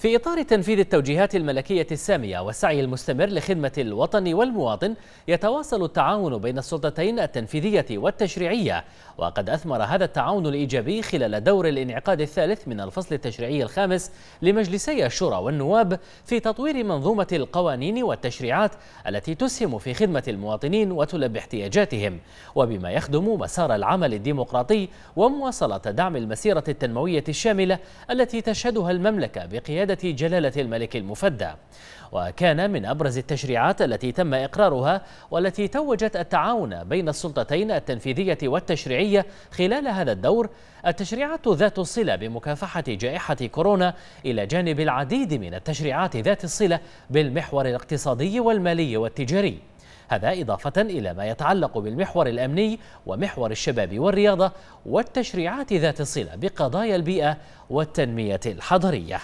في إطار تنفيذ التوجيهات الملكية السامية والسعي المستمر لخدمة الوطن والمواطن يتواصل التعاون بين السلطتين التنفيذية والتشريعية وقد أثمر هذا التعاون الإيجابي خلال دور الانعقاد الثالث من الفصل التشريعي الخامس لمجلسي الشورى والنواب في تطوير منظومة القوانين والتشريعات التي تسهم في خدمة المواطنين وتلبي احتياجاتهم وبما يخدم مسار العمل الديمقراطي ومواصلة دعم المسيرة التنموية الشاملة التي تشهدها المملكة بقيادة بقيادة جلالة الملك المفدى وكان من أبرز التشريعات التي تم إقرارها والتي توجت التعاون بين السلطتين التنفيذية والتشريعية خلال هذا الدور التشريعات ذات الصلة بمكافحة جائحة كورونا إلى جانب العديد من التشريعات ذات الصلة بالمحور الاقتصادي والمالي والتجاري هذا إضافة إلى ما يتعلق بالمحور الأمني ومحور الشباب والرياضة والتشريعات ذات الصلة بقضايا البيئة والتنمية الحضرية